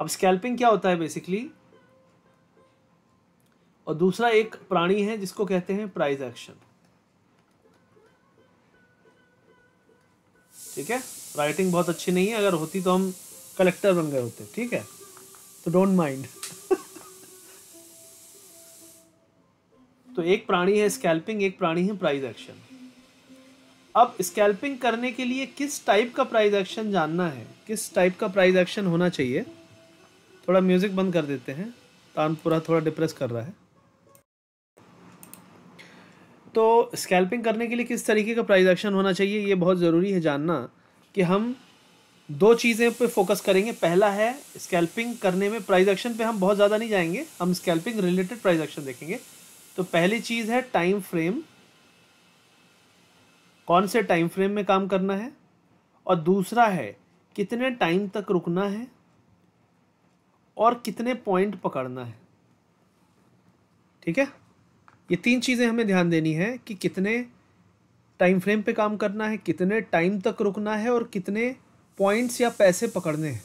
अब स्कैल्पिंग क्या होता है बेसिकली और दूसरा एक प्राणी है जिसको कहते हैं प्राइज एक्शन ठीक है राइटिंग बहुत अच्छी नहीं है अगर होती तो हम कलेक्टर बन गए होते ठीक है तो डोंट माइंड तो एक प्राणी है स्कैल्पिंग एक प्राणी है प्राइज एक्शन अब स्कैल्पिंग करने के लिए किस टाइप का प्राइज एक्शन जानना है किस टाइप का प्राइज एक्शन होना चाहिए थोड़ा म्यूज़िक बंद कर देते हैं तानपुरा थोड़ा डिप्रेस कर रहा है तो स्कैल्पिंग करने के लिए किस तरीके का प्राइज एक्शन होना चाहिए ये बहुत ज़रूरी है जानना कि हम दो चीज़ें पे फोकस करेंगे पहला है स्कैल्पिंग करने में प्राइज एक्शन पे हम बहुत ज़्यादा नहीं जाएंगे हम स्कैल्पिंग रिलेटेड प्राइज एक्शन देखेंगे तो पहली चीज़ है टाइम फ्रेम कौन से टाइम फ्रेम में काम करना है और दूसरा है कितने टाइम तक रुकना है और कितने पॉइंट पकड़ना है ठीक है ये तीन चीज़ें हमें ध्यान देनी है कि कितने टाइम फ्रेम पे काम करना है कितने टाइम तक रुकना है और कितने पॉइंट्स या पैसे पकड़ने हैं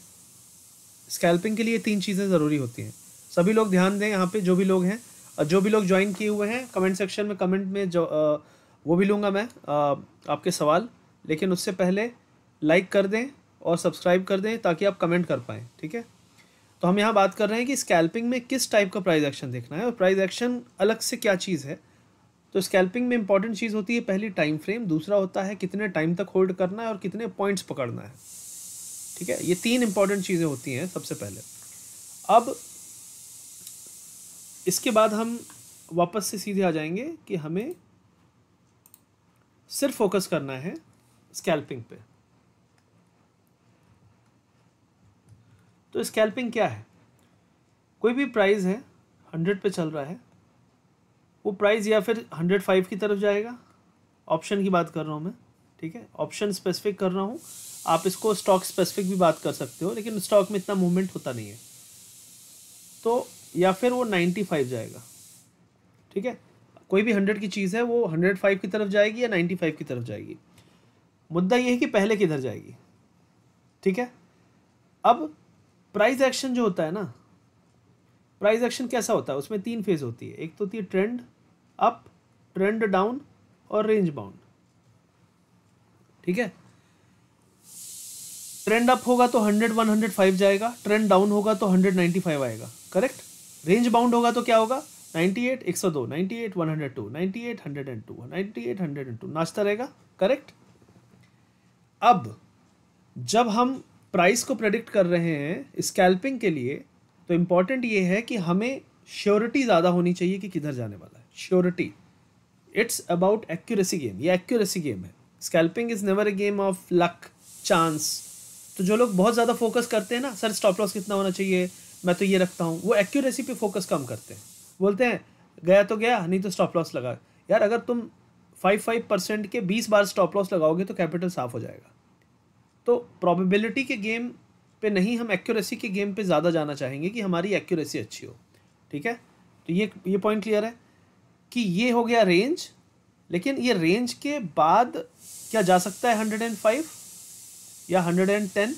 स्कैल्पिंग के लिए तीन चीज़ें ज़रूरी होती हैं सभी लोग ध्यान दें यहाँ पे जो भी लोग हैं और जो भी लोग ज्वाइन किए हुए हैं कमेंट सेक्शन में कमेंट में जो आ, वो भी लूँगा मैं आ, आपके सवाल लेकिन उससे पहले लाइक कर दें और सब्सक्राइब कर दें ताकि आप कमेंट कर पाएँ ठीक है तो हम यहाँ बात कर रहे हैं कि स्कैल्पिंग में किस टाइप का प्राइस एक्शन देखना है और प्राइस एक्शन अलग से क्या चीज़ है तो स्कैल्पिंग में इंपॉर्टेंट चीज़ होती है पहली टाइम फ्रेम दूसरा होता है कितने टाइम तक होल्ड करना है और कितने पॉइंट्स पकड़ना है ठीक है ये तीन इंपॉर्टेंट चीज़ें होती हैं सबसे पहले अब इसके बाद हम वापस से सीधे आ जाएंगे कि हमें सिर्फ फोकस करना है स्कैल्पिंग पे तो स्कैल्पिंग क्या है कोई भी प्राइस है हंड्रेड पे चल रहा है वो प्राइस या फिर हंड्रेड फाइव की तरफ जाएगा ऑप्शन की बात कर रहा हूँ मैं ठीक है ऑप्शन स्पेसिफिक कर रहा हूँ आप इसको स्टॉक स्पेसिफिक भी बात कर सकते हो लेकिन स्टॉक में इतना मूवमेंट होता नहीं है तो या फिर वो नाइन्टी फाइव जाएगा ठीक है कोई भी हंड्रेड की चीज़ है वो हंड्रेड फाइव की तरफ जाएगी या नाइन्टी फाइव की तरफ जाएगी मुद्दा ये है कि पहले किधर जाएगी ठीक है अब प्राइस एक्शन जो होता है ना प्राइस एक्शन कैसा होता है उसमें तीन फेज होती है एक तो होती है ट्रेंड अप ट्रेंड डाउन और रेंज बाउंड ठीक है ट्रेंड अप होगा तो हंड्रेड वन हंड्रेड फाइव जाएगा ट्रेंड डाउन होगा तो हंड्रेड नाइन्टी फाइव आएगा करेक्ट रेंज बाउंड होगा तो क्या होगा नाइन्टी एट एक सौ दो ninety eight one hundred two ninety eight hundred and two ninety eight hundred and two नाचता रहेगा करेक्ट अब जब हम प्राइस को प्रेडिक्ट कर रहे हैं स्कैल्पिंग के लिए तो इम्पॉर्टेंट ये है कि हमें श्योरिटी ज़्यादा होनी चाहिए कि किधर जाने वाला है surety it's about accuracy game ये एक्यूरेसी गेम है scalping is never a game of luck chance तो जो लोग बहुत ज़्यादा फोकस करते हैं ना सर स्टॉप लॉस कितना होना चाहिए मैं तो ये रखता हूँ वो एक्यूरेसी पे फोकस कम करते हैं बोलते हैं गया तो गया नहीं तो स्टॉप लॉस लगा यार अगर तुम फाइव फाइव परसेंट के बीस बार स्टॉप लॉस लगाओगे तो कैपिटल साफ हो जाएगा तो प्रोबेबिलिटी के गेम पे नहीं हम एक्यूरेसी के गेम पे ज़्यादा जाना चाहेंगे कि हमारी एक्यूरेसी अच्छी हो ठीक है तो ये ये पॉइंट क्लियर है कि ये हो गया रेंज लेकिन ये रेंज के बाद क्या जा सकता है हंड्रेड एंड फाइव या हंड्रेड एंड टेन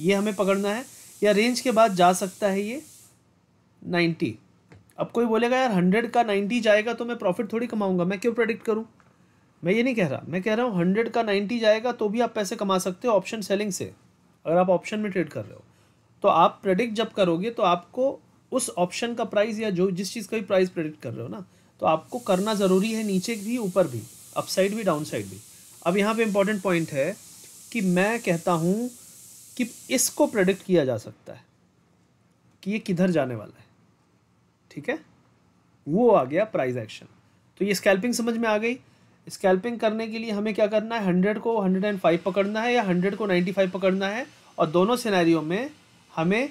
ये हमें पकड़ना है या रेंज के बाद जा सकता है ये नाइन्टी अब कोई बोलेगा यार हंड्रेड का नाइन्टी जाएगा तो मैं प्रॉफिट थोड़ी कमाऊंगा मैं क्यों प्रोडिक्ट करूँ मैं ये नहीं कह रहा मैं कह रहा हूँ हंड्रेड का नाइन्टी जाएगा तो भी आप पैसे कमा सकते हो ऑप्शन सेलिंग से अगर आप ऑप्शन में ट्रेड कर रहे हो तो आप प्रेडिक्ट जब करोगे तो आपको उस ऑप्शन का प्राइस या जो जिस चीज़ का भी प्राइस प्रेडिक्ट कर रहे हो ना तो आपको करना ज़रूरी है नीचे भी ऊपर भी अपसाइड भी डाउन साइड भी अब यहाँ पे इम्पॉर्टेंट पॉइंट है कि मैं कहता हूँ कि इसको प्रेडिक्ट किया जा सकता है कि ये किधर जाने वाला है ठीक है वो आ गया प्राइस एक्शन तो ये स्कैल्पिंग समझ में आ गई स्कैल्पिंग करने के लिए हमें क्या करना है हंड्रेड को हंड्रेड एंड फाइव पकड़ना है या हंड्रेड को नाइन्टी फाइव पकड़ना है और दोनों सिनेरियो में हमें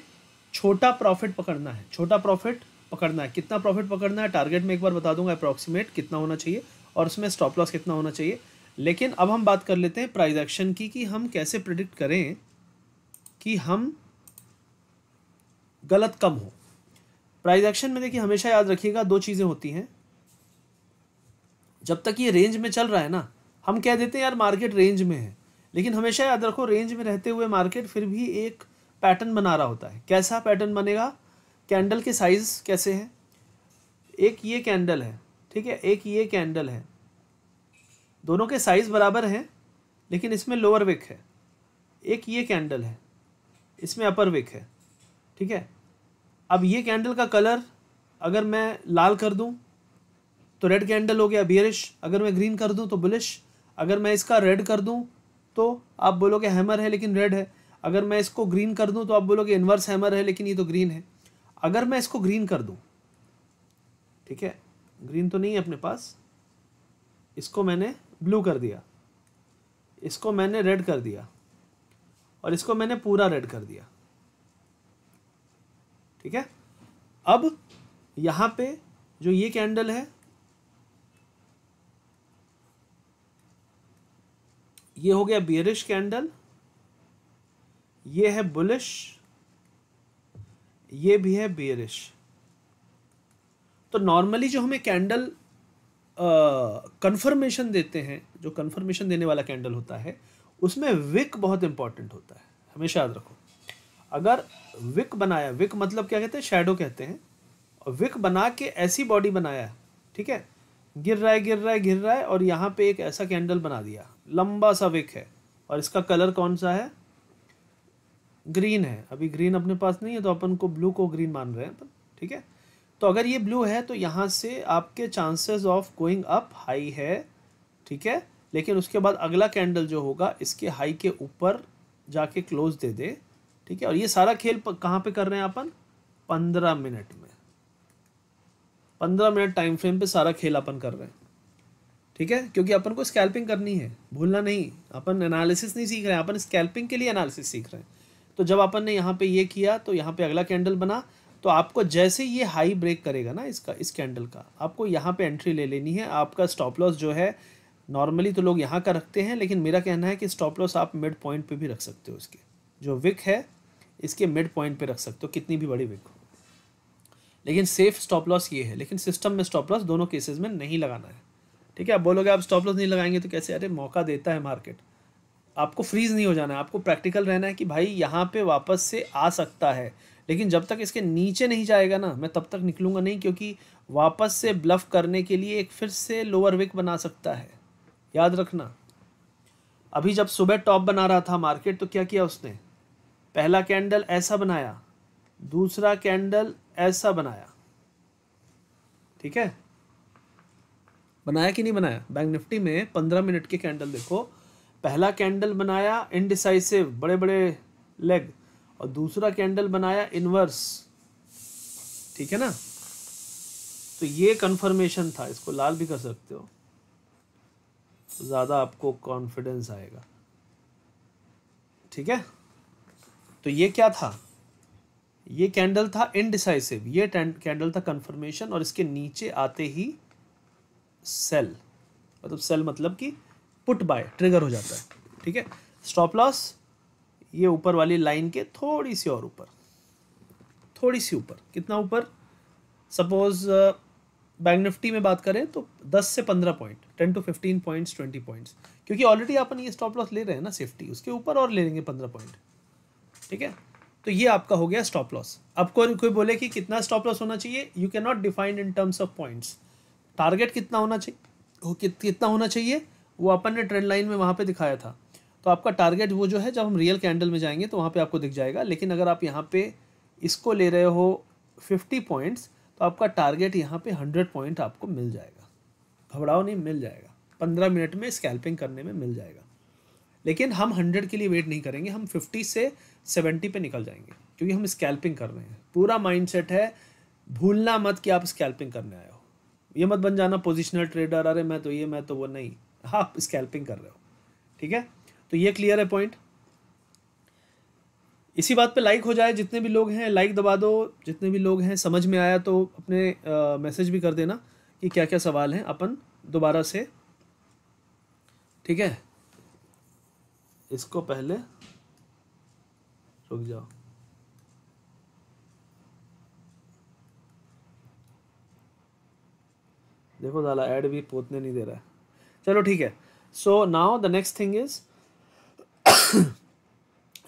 छोटा प्रॉफिट पकड़ना है छोटा प्रॉफिट पकड़ना है कितना प्रॉफिट पकड़ना है टारगेट में एक बार बता दूंगा अप्रॉक्सीमेट कितना होना चाहिए और उसमें स्टॉप लॉस कितना होना चाहिए लेकिन अब हम बात कर लेते हैं प्राइज एक्शन की कि हम कैसे प्रिडिक्ट करें कि हम गलत कम हो प्राइज एक्शन में देखिए हमेशा याद रखिएगा दो चीज़ें होती हैं जब तक ये रेंज में चल रहा है ना हम कह देते हैं यार मार्केट रेंज में है लेकिन हमेशा याद रखो रेंज में रहते हुए मार्केट फिर भी एक पैटर्न बना रहा होता है कैसा पैटर्न बनेगा कैंडल के साइज़ कैसे हैं एक ये कैंडल है ठीक है एक ये कैंडल है दोनों के साइज़ बराबर हैं लेकिन इसमें लोअर विक है एक ये कैंडल है इसमें अपर विक है ठीक है अब ये कैंडल का कलर अगर मैं लाल कर दूं तो रेड कैंडल हो गया बियरिश अगर मैं ग्रीन कर दूँ तो बुलिश अगर मैं इसका रेड कर दूँ तो आप बोलोगे हैमर है लेकिन रेड है अगर मैं इसको ग्रीन कर दूँ तो आप बोलोगे इन्वर्स हैमर है लेकिन ये तो ग्रीन है अगर मैं इसको ग्रीन कर दूं ठीक है ग्रीन तो नहीं है अपने पास इसको मैंने ब्लू कर दिया इसको मैंने रेड कर दिया और इसको मैंने पूरा रेड कर दिया ठीक है अब यहाँ पे जो ये कैंडल है ये हो गया बियरिश कैंडल ये है बुलिश ये भी है बियरिश तो नॉर्मली जो हमें कैंडल कंफर्मेशन देते हैं जो कंफर्मेशन देने वाला कैंडल होता है उसमें विक बहुत इंपॉर्टेंट होता है हमेशा याद रखो अगर विक बनाया विक मतलब क्या कहते हैं शेडो कहते हैं और विक बना के ऐसी बॉडी बनाया ठीक है गिर रहा है गिर रहा है गिर रहा है और यहाँ पे एक ऐसा कैंडल बना दिया लंबा सा विक है और इसका कलर कौन सा है ग्रीन है अभी ग्रीन अपने पास नहीं है तो अपन को ब्लू को ग्रीन मान रहे हैं ठीक है तो अगर ये ब्लू है तो यहाँ से आपके chances of going up high है ठीक है लेकिन उसके बाद अगला कैंडल जो होगा इसके हाई के ऊपर जाके क्लोज दे दे ठीक है और ये सारा खेल कहाँ पे कर रहे हैं अपन पंद्रह मिनट में पंद्रह मिनट टाइम फ्रेम पे सारा खेल अपन कर रहे हैं ठीक है क्योंकि अपन को स्कैल्पिंग करनी है भूलना नहीं अपन एनालिसिस नहीं सीख रहे हैं अपन स्कैल्पिंग के लिए एनालिसिस सीख रहे हैं तो जब अपन ने यहाँ पे ये किया तो यहाँ पे अगला कैंडल बना तो आपको जैसे ये हाई ब्रेक करेगा ना इसका इस कैंडल का आपको यहाँ पे एंट्री ले लेनी है आपका स्टॉप लॉस जो है नॉर्मली तो लोग यहाँ का रखते हैं लेकिन मेरा कहना है कि स्टॉप लॉस आप मिड पॉइंट पर भी रख सकते हो इसके जो विक है इसके मिड पॉइंट पर रख सकते हो कितनी भी बड़ी विक हो लेकिन सेफ स्टॉप लॉस ये है लेकिन सिस्टम में स्टॉप लॉस दोनों केसेस में नहीं लगाना है ठीक है आप बोलोगे आप स्टॉप लॉस नहीं लगाएंगे तो कैसे अरे मौका देता है मार्केट आपको फ्रीज नहीं हो जाना है आपको प्रैक्टिकल रहना है कि भाई यहाँ पे वापस से आ सकता है लेकिन जब तक इसके नीचे नहीं जाएगा ना मैं तब तक निकलूंगा नहीं क्योंकि वापस से ब्लफ करने के लिए एक फिर से लोअर विक बना सकता है याद रखना अभी जब सुबह टॉप बना रहा था मार्केट तो क्या किया उसने पहला कैंडल ऐसा बनाया दूसरा कैंडल ऐसा बनाया ठीक है बनाया कि नहीं बनाया बैंक निफ्टी में पंद्रह मिनट के कैंडल देखो पहला कैंडल बनाया इनडिसाइसिव बड़े बड़े लेग और दूसरा कैंडल बनाया इनवर्स ठीक है ना तो ये कंफर्मेशन था इसको लाल भी कर सकते हो तो ज़्यादा आपको कॉन्फिडेंस आएगा ठीक है तो ये क्या था ये कैंडल था इनडिसाइसिव ये कैंडल था कंफर्मेशन और इसके नीचे आते ही सेल मतलब सेल मतलब कि पुट बाय ट्रिगर हो जाता है ठीक है स्टॉप लॉस ये ऊपर वाली लाइन के थोड़ी सी और ऊपर थोड़ी सी ऊपर कितना ऊपर सपोज बैंक निफ्टी में बात करें तो 10 से 15 पॉइंट 10 टू 15 पॉइंट्स 20 पॉइंट्स क्योंकि ऑलरेडी अपन ये स्टॉप लॉस ले रहे हैं ना सेफ्टी उसके ऊपर और ले लेंगे 15 पॉइंट ठीक है तो ये आपका हो गया स्टॉप लॉस अब कोई बोले कि कितना स्टॉप लॉस होना चाहिए you can not defined in terms of points target कितना होना चाहिए कितना होना चाहिए वो अपन ने ट्रेंड लाइन में वहाँ पे दिखाया था तो आपका टारगेट वो जो है जब हम रियल कैंडल में जाएंगे तो वहाँ पे आपको दिख जाएगा लेकिन अगर आप यहाँ पे इसको ले रहे हो फिफ्टी पॉइंट्स तो आपका टारगेट यहाँ पे हंड्रेड पॉइंट आपको मिल जाएगा घबराओ नहीं मिल जाएगा पंद्रह मिनट में स्कैल्पिंग करने में मिल जाएगा लेकिन हम हंड्रेड के लिए वेट नहीं करेंगे हम फिफ्टी से सेवेंटी पे निकल जाएंगे क्योंकि हम स्कैल्पिंग कर रहे हैं पूरा माइंडसेट है भूलना मत कि आप स्कैल्पिंग करने आए हो ये मत बन जाना पोजिशनल ट्रेडर अरे मैं तो ये मैं तो वो नहीं हाँ, आप स्कैल्पिंग कर रहे हो ठीक है तो ये क्लियर है पॉइंट इसी बात पे लाइक हो जाए जितने भी लोग हैं लाइक दबा दो जितने भी लोग हैं समझ में आया तो अपने मैसेज भी कर देना कि क्या क्या सवाल हैं अपन दोबारा से ठीक है इसको पहले रुक जाओ देखो दाला ऐड भी पोतने नहीं दे रहा है चलो ठीक है so now the next thing is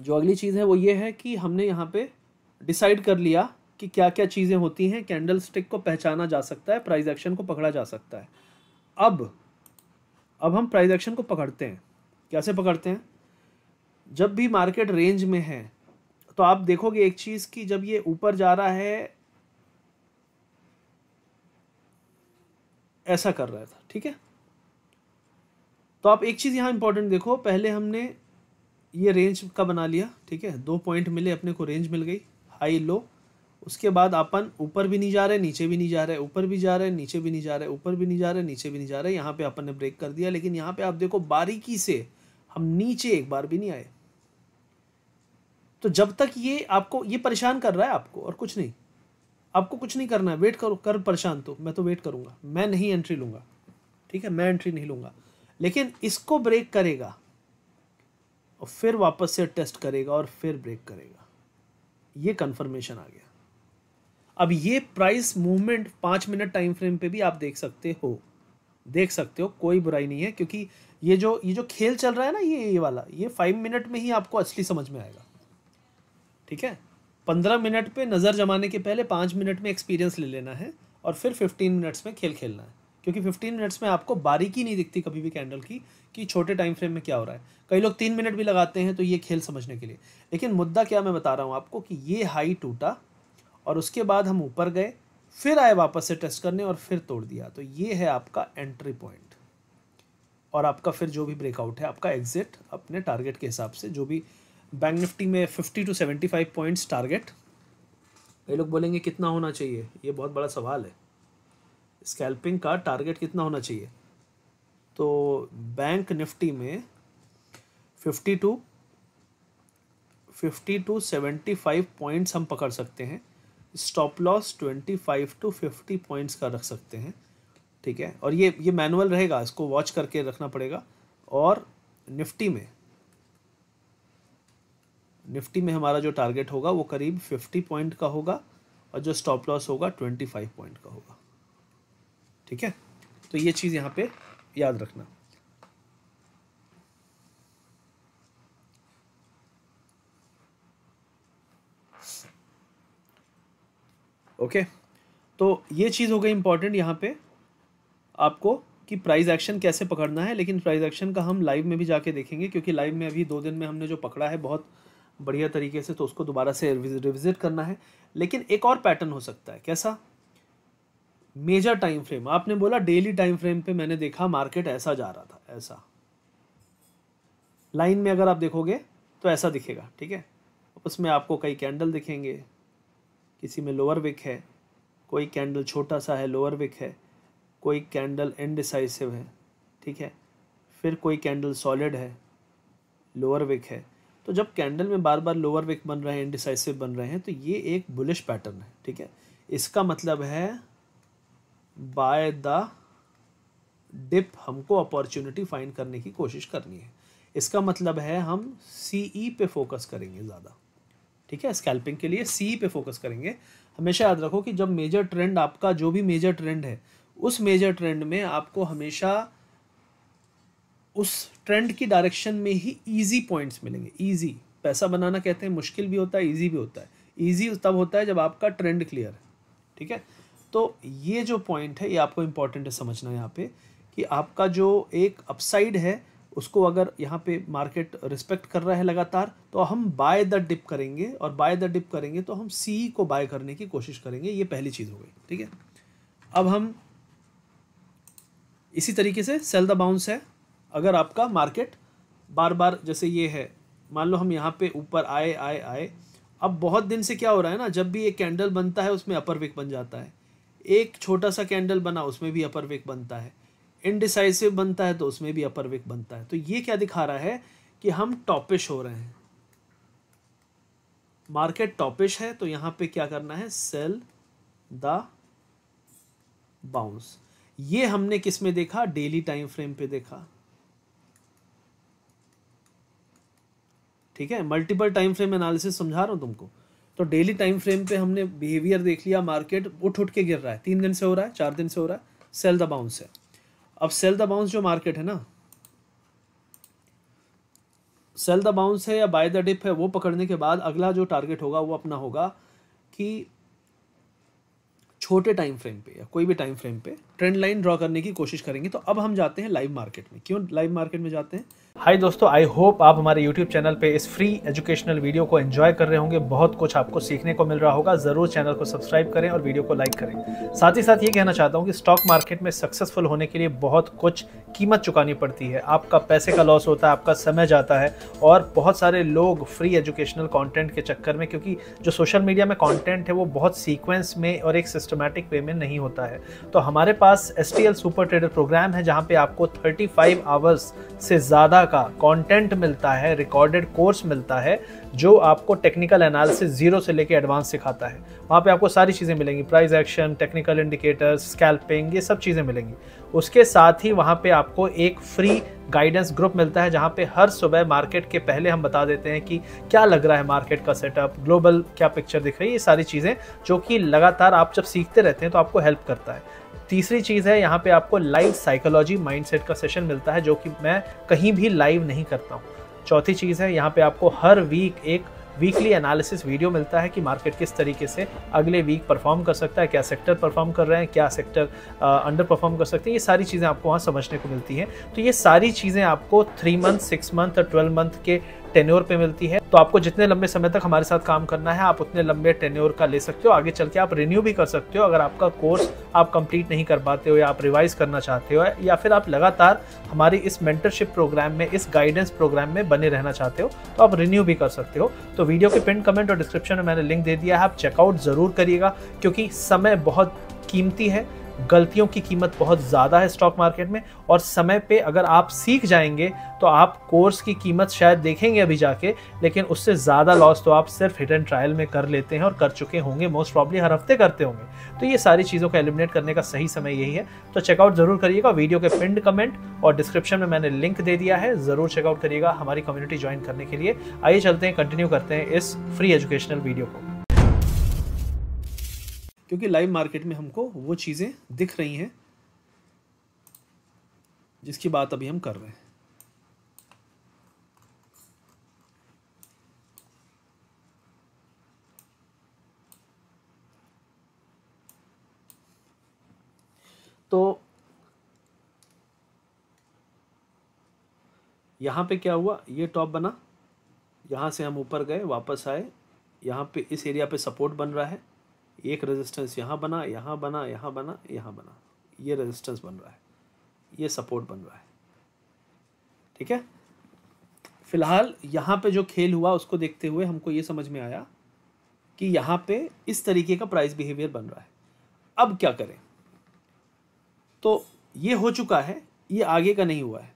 जो अगली चीज़ है वो ये है कि हमने यहाँ पे डिसाइड कर लिया कि क्या क्या चीज़ें होती हैं कैंडल स्टिक को पहचाना जा सकता है प्राइज एक्शन को पकड़ा जा सकता है अब अब हम प्राइज एक्शन को पकड़ते हैं कैसे पकड़ते हैं जब भी मार्केट रेंज में है तो आप देखोगे एक चीज़ कि जब ये ऊपर जा रहा है ऐसा कर रहा था ठीक है तो आप एक चीज़ यहाँ इंपॉर्टेंट देखो पहले हमने ये रेंज का बना लिया ठीक है दो पॉइंट मिले अपने को रेंज मिल गई हाई लो उसके बाद अपन ऊपर भी नहीं जा रहे नीचे भी नहीं जा रहे ऊपर भी जा रहे नीचे भी नहीं जा रहे ऊपर भी नहीं जा रहे नीचे भी नहीं जा रहे यहाँ पे अपन ने ब्रेक कर दिया लेकिन यहाँ पे आप देखो बारीकी से हम नीचे एक बार भी नहीं आए तो जब तक ये आपको ये परेशान कर रहा है आपको और कुछ नहीं आपको कुछ नहीं करना है वेट करो कर परेशान तो मैं तो वेट करूंगा मैं नहीं एंट्री लूंगा ठीक है मैं एंट्री नहीं लूंगा लेकिन इसको ब्रेक करेगा और फिर वापस से टेस्ट करेगा और फिर ब्रेक करेगा ये कंफर्मेशन आ गया अब ये प्राइस मूवमेंट पांच मिनट टाइम फ्रेम पे भी आप देख सकते हो देख सकते हो कोई बुराई नहीं है क्योंकि ये जो ये जो खेल चल रहा है ना ये ये वाला ये फाइव मिनट में ही आपको असली समझ में आएगा ठीक है पंद्रह मिनट पे नज़र जमाने के पहले पाँच मिनट में एक्सपीरियंस ले लेना है और फिर फिफ्टीन मिनट्स में खेल खेलना है क्योंकि फिफ्टीन मिनट्स में आपको बारीकी नहीं दिखती कभी भी कैंडल की कि छोटे टाइम फ्रेम में क्या हो रहा है कई लोग तीन मिनट भी लगाते हैं तो ये खेल समझने के लिए लेकिन मुद्दा क्या मैं बता रहा हूँ आपको कि ये हाई टूटा और उसके बाद हम ऊपर गए फिर आए वापस से टेस्ट करने और फिर तोड़ दिया तो ये है आपका एंट्री पॉइंट और आपका फिर जो भी ब्रेकआउट है आपका एग्जिट अपने टारगेट के हिसाब से जो भी बैंक निफ्टी में fifty to seventy five points target ये लोग बोलेंगे कितना होना चाहिए ये बहुत बड़ा सवाल है स्कैल्पिंग का टारगेट कितना होना चाहिए तो बैंक निफ्टी में fifty to fifty to seventy five points हम पकड़ सकते हैं stop loss twenty five to fifty points का रख सकते हैं ठीक है और ये ये मैनुअल रहेगा इसको वॉच करके रखना पड़ेगा और निफ्टी में निफ्टी में हमारा जो टारगेट होगा वो करीब 50 पॉइंट का होगा और जो स्टॉप लॉस होगा 25 पॉइंट का होगा ठीक है तो ये चीज़ यहाँ पे याद रखना ओके okay. तो ये चीज़ हो गई इम्पॉर्टेंट यहाँ पे आपको कि प्राइस एक्शन कैसे पकड़ना है लेकिन प्राइस एक्शन का हम लाइव में भी जाके देखेंगे क्योंकि लाइव में अभी दो दिन में हमने जो पकड़ा है बहुत बढ़िया तरीके से तो उसको दोबारा से रिविजिट करना है लेकिन एक और पैटर्न हो सकता है कैसा मेजर टाइम फ्रेम आपने बोला डेली टाइम फ्रेम पे मैंने देखा मार्केट ऐसा जा रहा था ऐसा लाइन में अगर आप देखोगे तो ऐसा दिखेगा ठीक है उसमें आपको कई कैंडल दिखेंगे किसी में लोअर विक है कोई कैंडल छोटा सा है लोअर विक है कोई कैंडल इनडिसाइसिव है ठीक है फिर कोई कैंडल सॉलिड है लोअर विक है तो जब कैंडल में बार बार लोअर विक बन रहे हैं इंडिसाइसिव बन रहे हैं तो ये एक बुलिश पैटर्न है ठीक है इसका मतलब है बाय द डिप हमको अपॉर्चुनिटी फाइंड करने की कोशिश करनी है इसका मतलब है हम सी ई e पे फोकस करेंगे ज़्यादा ठीक है स्कैल्पिंग के लिए सी e पे फोकस करेंगे हमेशा याद रखो कि जब मेजर ट्रेंड आपका जो भी मेजर ट्रेंड है उस मेजर ट्रेंड में आपको हमेशा उस ट्रेंड की डायरेक्शन में ही ईजी पॉइंट्स मिलेंगे ईजी पैसा बनाना कहते हैं मुश्किल भी होता है ईजी भी होता है ईजी तब होता है जब आपका ट्रेंड क्लियर है ठीक है तो ये जो पॉइंट है ये आपको इम्पॉर्टेंट है समझना यहाँ पे कि आपका जो एक अपसाइड है उसको अगर यहाँ पे मार्केट रिस्पेक्ट कर रहा है लगातार तो हम बाय द डिप करेंगे और बाय द डिप करेंगे तो हम सी को बाय करने की कोशिश करेंगे ये पहली चीज़ हो गई ठीक है अब हम इसी तरीके से सेल द बाउंस है अगर आपका मार्केट बार बार जैसे ये है मान लो हम यहाँ पे ऊपर आए आए आए अब बहुत दिन से क्या हो रहा है ना जब भी एक कैंडल बनता है उसमें अपर विक बन जाता है एक छोटा सा कैंडल बना उसमें भी अपर विक बनता है इनडिसाइसिव बनता है तो उसमें भी अपर विक बनता है तो ये क्या दिखा रहा है कि हम टॉपिश हो रहे हैं मार्केट टॉपिश है तो यहाँ पे क्या करना है सेल द बाउंस ये हमने किस में देखा डेली टाइम फ्रेम पे देखा ठीक है मल्टीपल टाइम फ्रेम एनालिसिस समझा रहा हूँ तुमको तो डेली टाइम फ्रेम पे हमने बिहेवियर देख लिया मार्केट उठ उठ के गिर रहा है तीन दिन से हो रहा है चार दिन से हो रहा है सेल द बाउंस है अब सेल द बाउंस जो मार्केट है ना सेल द बाउंस है या बाय द डिप है वो पकड़ने के बाद अगला जो टारगेट होगा वो अपना होगा कि छोटे टाइम फ्रेम पे या कोई भी टाइम फ्रेम पे ट्रेंड लाइन ड्रॉ करने की कोशिश करेंगे तो अब हम जाते हैं लाइव मार्केट में क्यों लाइव मार्केट में जाते हैं हाय दोस्तों आई होप आप हमारे यूट्यूब चैनल पे इस फ्री एजुकेशनल वीडियो को एंजॉय कर रहे होंगे बहुत कुछ आपको सीखने को मिल रहा होगा ज़रूर चैनल को सब्सक्राइब करें और वीडियो को लाइक करें साथ ही साथ ये कहना चाहता हूँ कि स्टॉक मार्केट में सक्सेसफुल होने के लिए बहुत कुछ कीमत चुकानी पड़ती है आपका पैसे का लॉस होता है आपका समय जाता है और बहुत सारे लोग फ्री एजुकेशनल कॉन्टेंट के चक्कर में क्योंकि जो सोशल मीडिया में कॉन्टेंट है वो बहुत सीक्वेंस में और एक सिस्टमेटिक वे में नहीं होता है तो हमारे पास एस सुपर ट्रेडर प्रोग्राम है जहाँ पर आपको थर्टी आवर्स से ज़्यादा का कंटेंट मिलता है रिकॉर्डेड कोर्स मिलता है जो आपको टेक्निकल एनालिसिस जीरो से लेके एडवांस सिखाता है वहाँ पे आपको सारी चीज़ें मिलेंगी price action technical indicators scalping ये सब चीज़ें मिलेंगी उसके साथ ही वहाँ पे आपको एक फ्री गाइडेंस ग्रुप मिलता है जहाँ पे हर सुबह मार्केट के पहले हम बता देते हैं कि क्या लग रहा है मार्केट का सेटअप ग्लोबल क्या पिक्चर दिख रही है ये सारी चीज़ें जो कि लगातार आप जब सीखते रहते हैं तो आपको हेल्प करता है तीसरी चीज़ है यहाँ पे आपको लाइव साइकोलॉजी माइंडसेट का सेशन मिलता है जो कि मैं कहीं भी लाइव नहीं करता हूँ चौथी चीज़ है यहाँ पे आपको हर वीक एक वीकली एनालिसिस वीडियो मिलता है कि मार्केट किस तरीके से अगले वीक परफॉर्म कर सकता है क्या सेक्टर परफॉर्म कर रहे हैं क्या सेक्टर अंडर परफॉर्म कर सकते हैं ये सारी चीज़ें आपको वहाँ समझने को मिलती हैं तो ये सारी चीज़ें आपको थ्री मंथ सिक्स मंथ और ट्वेल्व मंथ के टेन्योर पे मिलती है तो आपको जितने लंबे समय तक हमारे साथ काम करना है आप उतने लंबे टेन्योर का ले सकते हो आगे चल के आप रिन्यू भी कर सकते हो अगर आपका कोर्स आप कंप्लीट नहीं कर पाते हो या आप रिवाइज करना चाहते हो या फिर आप लगातार हमारी इस मेंटरशिप प्रोग्राम में इस गाइडेंस प्रोग्राम में बने रहना चाहते हो तो आप रिन्यू भी कर सकते हो तो वीडियो के पिंट कमेंट और डिस्क्रिप्शन में मैंने लिंक दे दिया है आप चेकआउट ज़रूर करिएगा क्योंकि समय बहुत कीमती है गलतियों की कीमत बहुत ज़्यादा है स्टॉक मार्केट में और समय पे अगर आप सीख जाएंगे तो आप कोर्स की कीमत शायद देखेंगे अभी जाके लेकिन उससे ज़्यादा लॉस तो आप सिर्फ हिट एंड ट्रायल में कर लेते हैं और कर चुके होंगे मोस्ट प्रॉब्ली हर हफ्ते करते होंगे तो ये सारी चीज़ों को एलिमिनेट करने का सही समय यही है तो चेकआउट ज़रूर करिएगा वीडियो के पिंड कमेंट और डिस्क्रिप्शन में मैंने लिंक दे दिया है ज़रूर चेकआउट करिएगा हमारी कम्युनिटी ज्वाइन करने के लिए आइए चलते हैं कंटिन्यू करते हैं इस फ्री एजुकेशनल वीडियो को क्योंकि लाइव मार्केट में हमको वो चीज़ें दिख रही हैं जिसकी बात अभी हम कर रहे हैं तो यहाँ पे क्या हुआ ये टॉप बना यहाँ से हम ऊपर गए वापस आए यहाँ पे इस एरिया पे सपोर्ट बन रहा है एक रेजिस्टेंस यहाँ बना यहाँ बना यहाँ बना यहाँ बना ये रेजिस्टेंस बन रहा है ये सपोर्ट बन रहा है ठीक है फिलहाल यहाँ पे जो खेल हुआ उसको देखते हुए हमको ये समझ में आया कि यहाँ पे इस तरीके का प्राइस बिहेवियर बन रहा है अब क्या करें तो ये हो चुका है ये आगे का नहीं हुआ है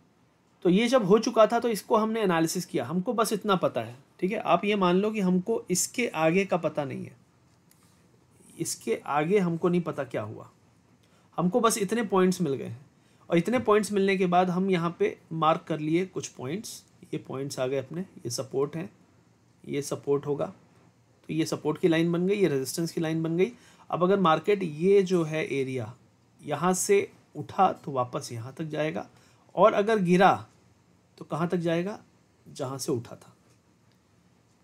तो ये जब हो चुका था तो इसको हमने एनालिसिस किया हमको बस इतना पता है ठीक है आप ये मान लो कि हमको इसके आगे का पता नहीं है इसके आगे हमको नहीं पता क्या हुआ हमको बस इतने पॉइंट्स मिल गए और इतने पॉइंट्स मिलने के बाद हम यहाँ पे मार्क कर लिए कुछ पॉइंट्स ये पॉइंट्स आ गए अपने ये सपोर्ट हैं ये सपोर्ट होगा तो ये सपोर्ट की लाइन बन गई ये रेजिस्टेंस की लाइन बन गई अब अगर मार्केट ये जो है एरिया यहाँ से उठा तो वापस यहाँ तक जाएगा और अगर गिरा तो कहाँ तक जाएगा जहाँ से उठा था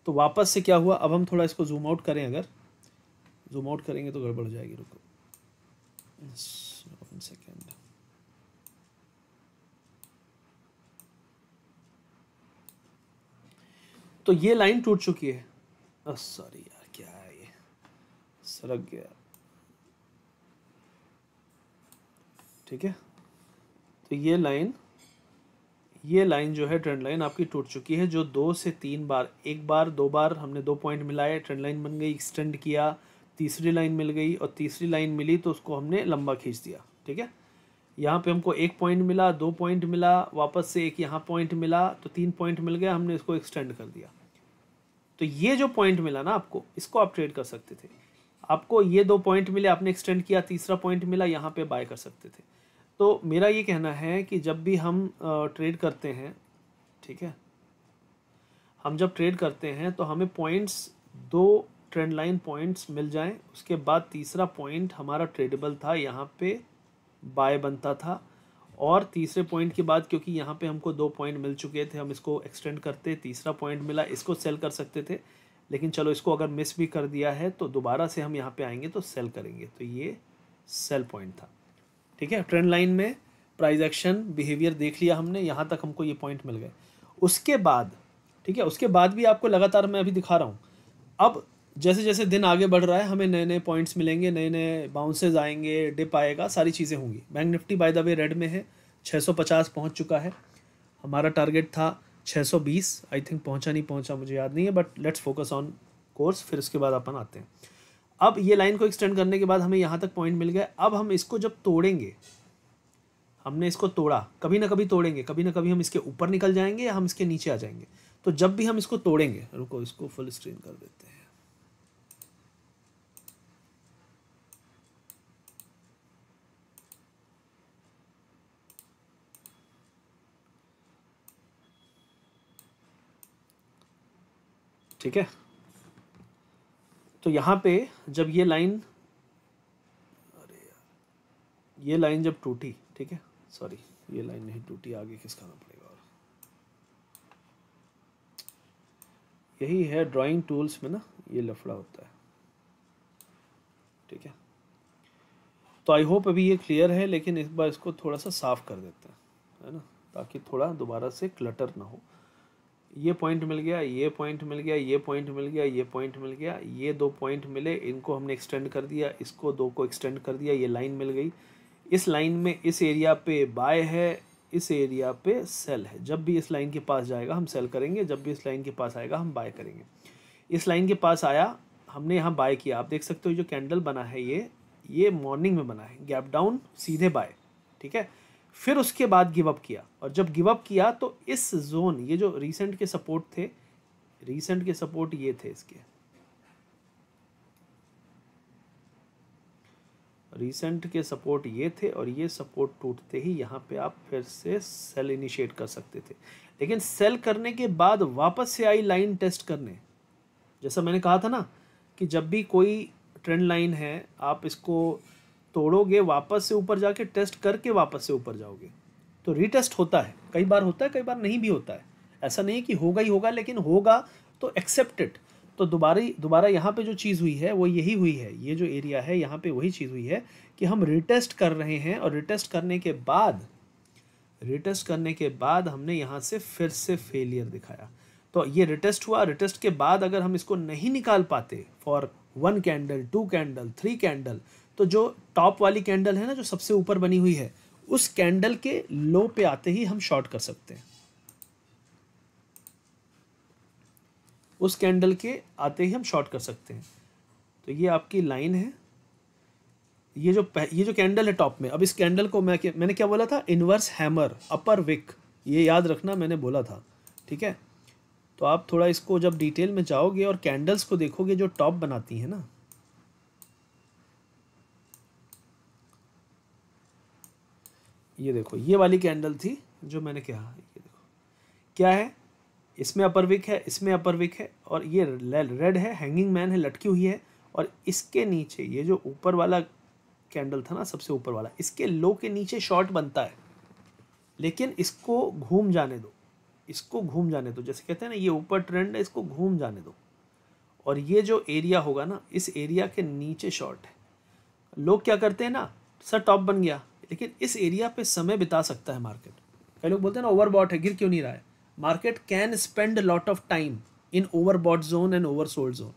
तो वापस से क्या हुआ अब हम थोड़ा इसको जूम आउट करें अगर जूम आउट करेंगे तो गड़बड़ जाएगी रुको वन सेकेंड तो ये लाइन टूट चुकी है सॉरी oh, यार क्या है ये सरक गया ठीक है तो ये लाइन ये लाइन जो है ट्रेंड लाइन आपकी टूट चुकी है जो दो से तीन बार एक बार दो बार हमने दो पॉइंट मिलाए ट्रेंड लाइन बन गई एक्सटेंड किया तीसरी लाइन मिल गई और तीसरी लाइन मिली तो उसको हमने लंबा खींच दिया ठीक है यहाँ पे हमको एक पॉइंट मिला दो पॉइंट मिला वापस से एक यहाँ पॉइंट मिला तो तीन पॉइंट मिल गया हमने इसको एक्सटेंड कर दिया तो ये जो पॉइंट मिला ना आपको इसको आप ट्रेड कर सकते थे आपको ये दो पॉइंट मिले आपने एक्सटेंड किया तीसरा पॉइंट मिला यहाँ पे बाय कर सकते थे तो मेरा ये कहना है कि जब भी हम ट्रेड करते हैं ठीक है हम जब ट्रेड करते हैं तो हमें पॉइंट्स दो ट्रेंड लाइन पॉइंट्स मिल जाएं उसके बाद तीसरा पॉइंट हमारा ट्रेडेबल था यहाँ पे बाय बनता था और तीसरे पॉइंट के बाद क्योंकि यहाँ पे हमको दो पॉइंट मिल चुके थे हम इसको एक्सटेंड करते तीसरा पॉइंट मिला इसको सेल कर सकते थे लेकिन चलो इसको अगर मिस भी कर दिया है तो दोबारा से हम यहाँ पे आएंगे तो सेल करेंगे तो ये सेल पॉइंट था ठीक है ट्रेंड लाइन में प्राइज एक्शन बिहेवियर देख लिया हमने यहाँ तक हमको ये पॉइंट मिल गए उसके बाद ठीक है उसके बाद भी आपको लगातार मैं अभी दिखा रहा हूँ अब जैसे जैसे दिन आगे बढ़ रहा है हमें नए नए पॉइंट्स मिलेंगे नए नए बाउंसेज आएंगे डिप आएगा सारी चीज़ें होंगी Bank Nifty by the way red में है 650 पहुंच चुका है हमारा टारगेट था 620 आई थिंक पहुंचा नहीं पहुंचा मुझे याद नहीं है but let's focus on course फिर उसके बाद अपन आते हैं अब ये लाइन को एक्सटेंड करने के बाद हमें यहाँ तक पॉइंट मिल गया अब हम इसको जब तोड़ेंगे हमने इसको तोड़ा कभी ना कभी तोड़ेंगे कभी ना कभी हम इसके ऊपर निकल जाएंगे या हम इसके नीचे आ जाएंगे तो जब भी हम इसको तोड़ेंगे रुको इसको फुल स्क्रीन कर देते हैं ठीक है तो यहाँ पे जब ये लाइन अरे ये लाइन जब टूटी ठीक है सॉरी ये लाइन नहीं टूटी आगे किसका ना पड़ेगा और यही है ड्राइंग टूल्स में ना ये लफड़ा होता है ठीक है तो आई होप अभी ये क्लियर है लेकिन इस बार इसको थोड़ा सा साफ कर देते हैं है ना ताकि थोड़ा दोबारा से क्लटर ना हो ये पॉइंट मिल गया ये पॉइंट मिल गया ये पॉइंट मिल गया ये पॉइंट मिल गया ये दो पॉइंट मिले इनको हमने एक्सटेंड कर दिया इसको दो को एक्सटेंड कर दिया ये लाइन मिल गई इस लाइन में इस एरिया पे बाय है इस एरिया पे सेल है जब भी इस लाइन के पास जाएगा हम सेल करेंगे जब भी इस लाइन के पास आएगा हम बाय करेंगे इस लाइन के पास आया हमने यहाँ बाय किया आप देख सकते हो जो कैंडल बना है ये ये मॉर्निंग में बना है गैप डाउन सीधे बाय ठीक है फिर उसके बाद गिव अप किया और जब गिवअप किया तो इस जोन ये जो रीसेंट के सपोर्ट थे रीसेंट के सपोर्ट ये थे इसके रीसेंट के सपोर्ट ये थे और ये सपोर्ट टूटते ही यहाँ पे आप फिर से सेल इनिशिएट कर सकते थे लेकिन सेल करने के बाद वापस से आई लाइन टेस्ट करने जैसा मैंने कहा था ना कि जब भी कोई ट्रेंड लाइन है आप इसको तोड़ोगे वापस से ऊपर जाके टेस्ट करके वापस से ऊपर जाओगे तो रीटेस्ट होता है कई बार होता है कई बार नहीं भी होता है ऐसा नहीं कि होगा ही होगा लेकिन होगा तो एक्सेप्टेड तो दोबारा दोबारा यहाँ पे जो चीज़ हुई है वो यही हुई है ये जो एरिया है यहाँ पे वही चीज़ हुई है कि हम रिटेस्ट कर रहे हैं और रिटेस्ट करने के बाद रिटेस्ट करने के बाद हमने यहाँ से फिर से फेलियर दिखाया तो ये रिटेस्ट हुआ रिटेस्ट के बाद अगर हम इसको नहीं निकाल पाते for one candle two candle three candle तो जो टॉप वाली कैंडल है ना जो सबसे ऊपर बनी हुई है उस कैंडल के लो पे आते ही हम शॉर्ट कर सकते हैं उस कैंडल के आते ही हम शॉर्ट कर सकते हैं तो ये आपकी लाइन है ये जो ये जो कैंडल है टॉप में अब इस कैंडल को मैं मैंने क्या बोला था इनवर्स हैमर अपर विक ये याद रखना मैंने बोला था ठीक है तो आप थोड़ा इसको जब डिटेल में जाओगे और कैंडल्स को देखोगे जो टॉप बनाती हैं ना ये देखो ये वाली कैंडल थी जो मैंने कहा ये देखो क्या है इसमें अपर विक है इसमें अपर विक है और ये रेड है हैंगिंग मैन है लटकी हुई है और इसके नीचे ये जो ऊपर वाला कैंडल था ना सबसे ऊपर वाला इसके लो के नीचे शॉर्ट बनता है लेकिन इसको घूम जाने दो इसको घूम जाने दो जैसे कहते हैं ना ये ऊपर ट्रेंड है इसको घूम जाने दो और ये जो एरिया होगा ना इस एरिया के नीचे शॉर्ट है लोग क्या करते हैं ना सर टॉप बन गया लेकिन इस एरिया पे समय बिता सकता है मार्केट कई लोग बोलते हैं ना ओवरबॉट है गिर क्यों नहीं रहा है market can spend lot of time in overbought zone and over sold zone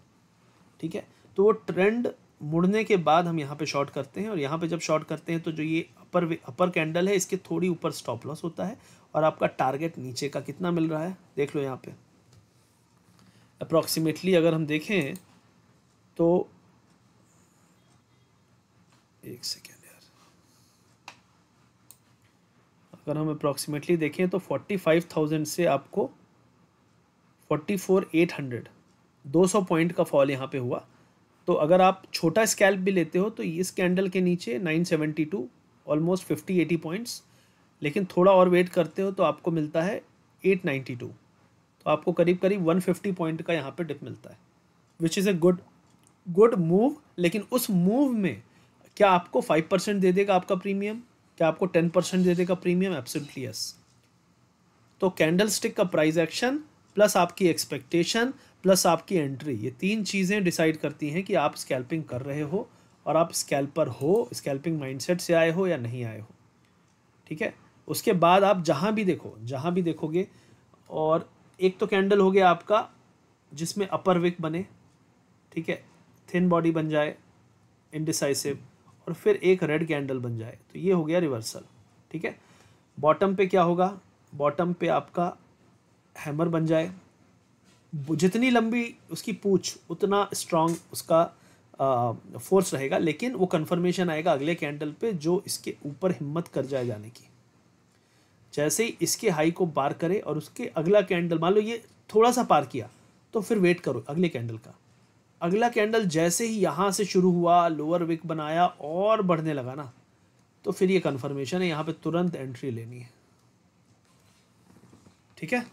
ठीक है तो वो ट्रेंड मुड़ने के बाद हम यहाँ पे शॉर्ट करते हैं और यहाँ पे जब शॉर्ट करते हैं तो जो ये अपर अपर कैंडल है इसके थोड़ी ऊपर स्टॉप लॉस होता है और आपका टारगेट नीचे का कितना मिल रहा है देख लो यहाँ पे अप्रॉक्सीमेटली अगर हम देखें तो एक सेकेंड अगर हम अप्रॉक्सीमेटली देखें तो फोर्टी फाइव थाउजेंड से आपको फोर्टी फोर एट हंड्रेड दो सौ पॉइंट का फॉल यहाँ पे हुआ तो अगर आप छोटा स्कैल्प भी लेते हो तो इस कैंडल के नीचे nine seventy two almost fifty eighty points लेकिन थोड़ा और वेट करते हो तो आपको मिलता है एट नाइन्टी टू तो आपको करीब करीब वन फिफ्टी पॉइंट का यहाँ पे डिप मिलता है which is a good good move लेकिन उस मूव में क्या आपको फाइव परसेंट दे देगा आपका प्रीमियम क्या आपको टेन परसेंट दे देगा प्रीमियम एब्सोल्युटली यस तो कैंडल स्टिक का प्राइस एक्शन प्लस आपकी एक्सपेक्टेशन प्लस आपकी एंट्री ये तीन चीज़ें डिसाइड करती हैं कि आप स्कैल्पिंग कर रहे हो और आप स्कैल्पर हो स्कैल्पिंग माइंडसेट से आए हो या नहीं आए हो ठीक है उसके बाद आप जहाँ भी देखो जहाँ भी देखोगे और एक तो कैंडल हो गया आपका जिसमें अपर विक बने ठीक है थिन बॉडी बन जाए इनडिसाइसिव और फिर एक रेड कैंडल बन जाए तो ये हो गया रिवर्सल ठीक है बॉटम पे क्या होगा बॉटम पे आपका हैमर बन जाए जितनी लंबी उसकी पूछ उतना स्ट्रांग उसका फोर्स रहेगा लेकिन वो कंफर्मेशन आएगा अगले कैंडल पे जो इसके ऊपर हिम्मत कर जाए जाने की जैसे ही इसके हाई को पार करे और उसके अगला कैंडल मान लो ये थोड़ा सा पार किया तो फिर वेट करो अगले कैंडल का अगला कैंडल जैसे ही यहाँ से शुरू हुआ लोअर विक बनाया और बढ़ने लगा ना तो फिर ये कन्फर्मेशन है यहाँ पे तुरंत एंट्री लेनी है ठीक है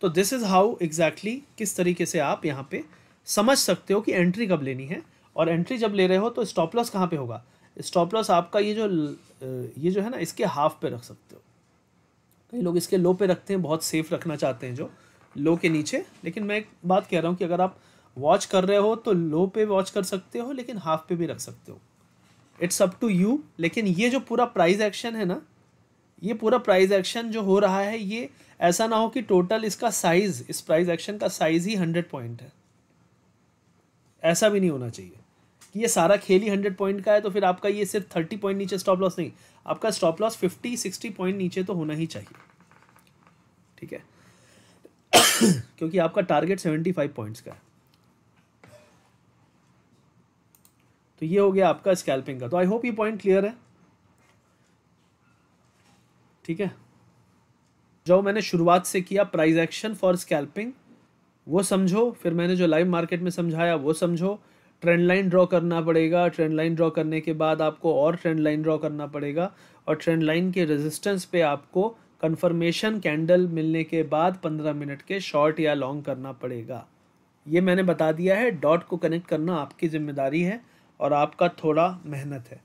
तो दिस इज़ हाउ एग्जैक्टली किस तरीके से आप यहाँ पे समझ सकते हो कि एंट्री कब लेनी है और एंट्री जब ले रहे हो तो स्टॉप लॉस कहाँ पे होगा स्टॉप लॉस आपका ये जो ये जो है ना इसके हाफ पे रख सकते हो कई लोग इसके लो पे रखते हैं बहुत सेफ रखना चाहते हैं जो लो के नीचे लेकिन मैं एक बात कह रहा हूँ कि अगर आप वॉच कर रहे हो तो लो पे वॉच कर सकते हो लेकिन हाफ पे भी रख सकते हो इट्स अप टू यू लेकिन ये जो पूरा प्राइस एक्शन है ना ये पूरा प्राइस एक्शन जो हो रहा है ये ऐसा ना हो कि टोटल इसका साइज इस प्राइस एक्शन का साइज ही हंड्रेड पॉइंट है ऐसा भी नहीं होना चाहिए कि ये सारा खेल ही हंड्रेड पॉइंट का है तो फिर आपका ये सिर्फ थर्टी पॉइंट नीचे स्टॉप लॉस नहीं आपका stop loss fifty sixty point नीचे तो होना ही चाहिए ठीक है क्योंकि आपका टारगेट सेवेंटी फाइव पॉइंट्स का है तो ये हो गया आपका स्कैल्पिंग का तो आई होप ये पॉइंट क्लियर है ठीक है जो मैंने शुरुआत से किया प्राइस एक्शन फॉर स्कैल्पिंग वो समझो फिर मैंने जो लाइव मार्केट में समझाया वो समझो ट्रेंड लाइन ड्रॉ करना पड़ेगा ट्रेंड लाइन ड्रॉ करने के बाद आपको और ट्रेंड लाइन ड्रॉ करना पड़ेगा और ट्रेंड लाइन के रेजिस्टेंस पे आपको कंफर्मेशन कैंडल मिलने के बाद पंद्रह मिनट के शॉर्ट या लॉन्ग करना पड़ेगा ये मैंने बता दिया है डॉट को कनेक्ट करना आपकी जिम्मेदारी है और आपका थोड़ा मेहनत है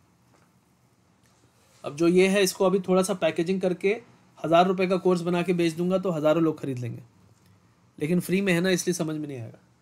अब जो ये है इसको अभी थोड़ा सा पैकेजिंग करके हज़ार रुपये का कोर्स बना के बेच दूंगा तो हज़ारों लोग खरीद लेंगे लेकिन फ्री में है ना इसलिए समझ में नहीं आएगा